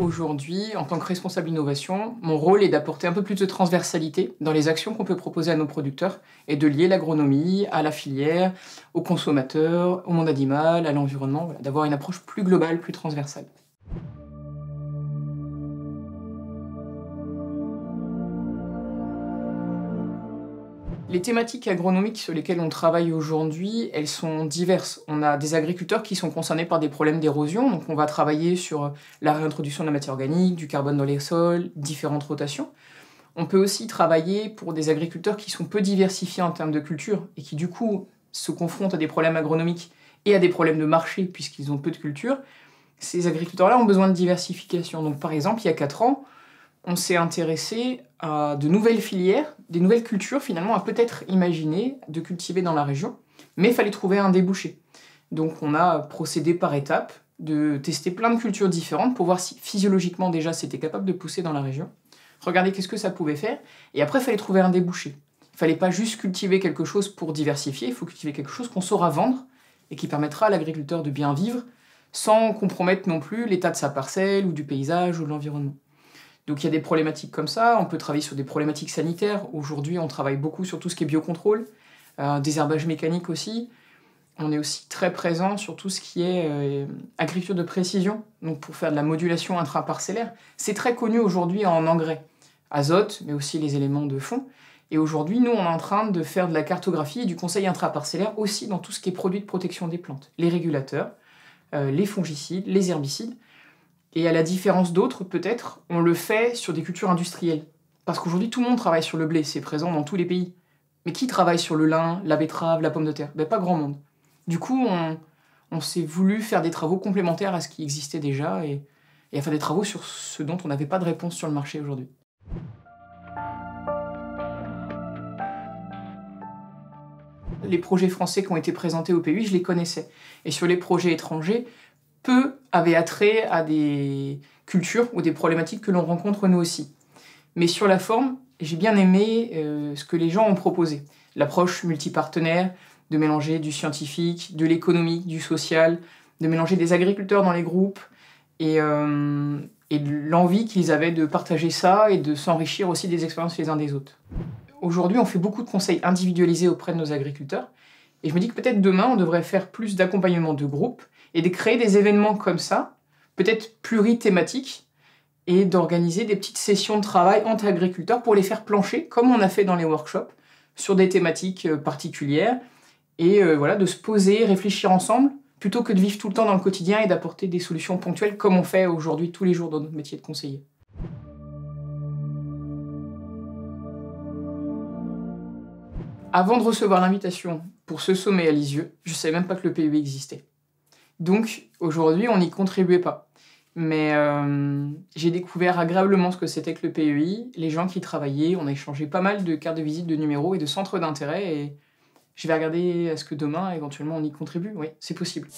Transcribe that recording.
Aujourd'hui, en tant que responsable innovation, mon rôle est d'apporter un peu plus de transversalité dans les actions qu'on peut proposer à nos producteurs et de lier l'agronomie à la filière, aux consommateurs, au monde animal, à l'environnement, d'avoir une approche plus globale, plus transversale. Les thématiques agronomiques sur lesquelles on travaille aujourd'hui, elles sont diverses. On a des agriculteurs qui sont concernés par des problèmes d'érosion, donc on va travailler sur la réintroduction de la matière organique, du carbone dans les sols, différentes rotations. On peut aussi travailler pour des agriculteurs qui sont peu diversifiés en termes de culture et qui du coup se confrontent à des problèmes agronomiques et à des problèmes de marché puisqu'ils ont peu de culture. Ces agriculteurs-là ont besoin de diversification. Donc par exemple, il y a 4 ans, on s'est intéressé à de nouvelles filières, des nouvelles cultures finalement à peut-être imaginer de cultiver dans la région, mais il fallait trouver un débouché. Donc on a procédé par étapes, de tester plein de cultures différentes pour voir si physiologiquement déjà c'était capable de pousser dans la région, regarder qu'est-ce que ça pouvait faire, et après il fallait trouver un débouché. Il fallait pas juste cultiver quelque chose pour diversifier, il faut cultiver quelque chose qu'on saura vendre et qui permettra à l'agriculteur de bien vivre sans compromettre non plus l'état de sa parcelle ou du paysage ou de l'environnement. Donc il y a des problématiques comme ça, on peut travailler sur des problématiques sanitaires. Aujourd'hui, on travaille beaucoup sur tout ce qui est biocontrôle, euh, des désherbage mécanique aussi. On est aussi très présent sur tout ce qui est euh, agriculture de précision, donc pour faire de la modulation intraparcellaire. C'est très connu aujourd'hui en engrais, azote, mais aussi les éléments de fond. Et aujourd'hui, nous, on est en train de faire de la cartographie et du conseil intraparcellaire aussi dans tout ce qui est produit de protection des plantes, les régulateurs, euh, les fongicides, les herbicides. Et à la différence d'autres, peut-être, on le fait sur des cultures industrielles. Parce qu'aujourd'hui, tout le monde travaille sur le blé, c'est présent dans tous les pays. Mais qui travaille sur le lin, la betterave, la pomme de terre ben, Pas grand monde. Du coup, on, s'est voulu faire des travaux complémentaires à ce qui existait déjà et, à faire des travaux sur ce dont on n'avait pas de réponse sur le marché aujourd'hui. Les projets français qui ont été présentés au pays, je les connaissais. Et sur les projets étrangers, peu avait attrait à des cultures ou des problématiques que l'on rencontre nous aussi. Mais sur la forme, j'ai bien aimé euh, ce que les gens ont proposé. L'approche multipartenaire, de mélanger du scientifique, de l'économie du social, de mélanger des agriculteurs dans les groupes et, euh, et l'envie qu'ils avaient de partager ça et de s'enrichir aussi des expériences les uns des autres. Aujourd'hui, on fait beaucoup de conseils individualisés auprès de nos agriculteurs et je me dis que peut-être demain, on devrait faire plus d'accompagnement de groupes et de créer des événements comme ça, peut-être plurithématiques, et d'organiser des petites sessions de travail entre agriculteurs pour les faire plancher, comme on a fait dans les workshops, sur des thématiques euh, particulières, et euh, voilà, de se poser, réfléchir ensemble, plutôt que de vivre tout le temps dans le quotidien et d'apporter des solutions ponctuelles comme on fait aujourd'hui tous les jours dans notre métier de conseiller. Avant de recevoir l'invitation pour ce sommet à Lisieux, je ne savais même pas que le PEB existait. Donc aujourd'hui, on n'y contribuait pas. Mais euh, j'ai découvert agréablement ce que c'était que le PEI, les gens qui travaillaient, on a échangé pas mal de cartes de visite, de numéros et de centres d'intérêt. Et je vais regarder à ce que demain, éventuellement, on y contribue. Oui, c'est possible.